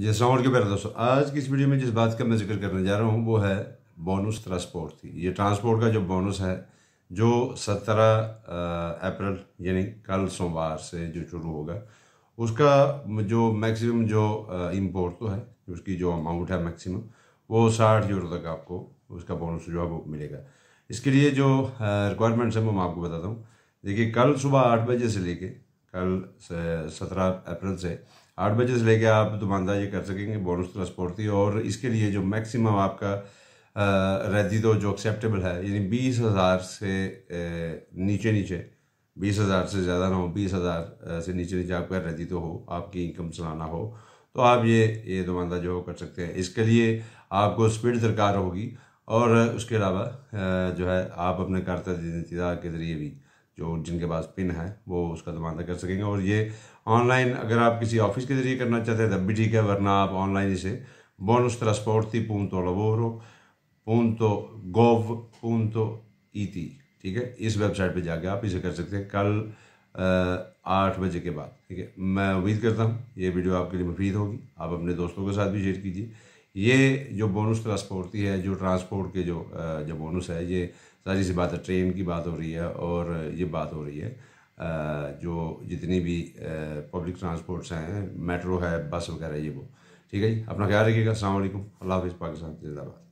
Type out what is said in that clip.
जी असल के प्यारे दोस्तों आज की इस वीडियो में जिस बात का मैं जिक्र करने जा रहा हूँ वो है बोनस ट्रांसपोर्ट की ये ट्रांसपोर्ट का जो बोनस है जो सत्रह अप्रैल यानी कल सोमवार से जो शुरू होगा उसका जो मैक्सिमम जो इम्पोर्ट तो है उसकी जो अमाउंट है मैक्सिमम वो साठ यूरो तक आपको उसका बोनस जो है वो मिलेगा इसके लिए जो रिक्वायरमेंट्स हैं वो मैं आपको बताता हूँ देखिए कल सुबह आठ बजे से लेके कल सत्रह अप्रैल से आठ बजे से लेके आप दुमानदार तो ये कर सकेंगे बोनस प्लस पोर्टी और इसके लिए जो मैक्सिमम आपका रहती तो जो एक्सेप्टेबल है यानी बीस हज़ार से नीचे नीचे बीस हज़ार से ज़्यादा ना हो बीस हज़ार से नीचे नीचे आपका रहती तो हो आपकी इनकम चलाना हो तो आप ये ये दुमानदार तो जो कर सकते हैं इसके लिए आपको स्पीड दरकार होगी और उसके अलावा जो है आप अपने कारता के ज़रिए भी जो जिनके पास पिन है वो उसका तबादला कर सकेंगे और ये ऑनलाइन अगर आप किसी ऑफिस के ज़रिए करना चाहते हैं तब भी ठीक है वरना आप ऑनलाइन इसे बोनस ट्रांसपोर्टी पूंतो लवोरो तो गोव ई थी ठीक है इस वेबसाइट पे जाके आप इसे कर सकते हैं कल आठ बजे के बाद ठीक है मैं उम्मीद करता हूँ ये वीडियो आपके लिए मुफीद होगी आप अपने दोस्तों के साथ भी शेयर कीजिए ये जो बोनस ट्रांसपोर्टी है जो ट्रांसपोर्ट के जो जो बोनस है ये सारी सी बात है ट्रेन की बात हो रही है और ये बात हो रही है जो जितनी भी पब्लिक ट्रांसपोर्ट्स हैं मेट्रो है बस वगैरह ये वो ठीक है जी अपना ख्याल रखिएगा अल्लाह हाफिज़ पाकिस्तान जिंदाबाद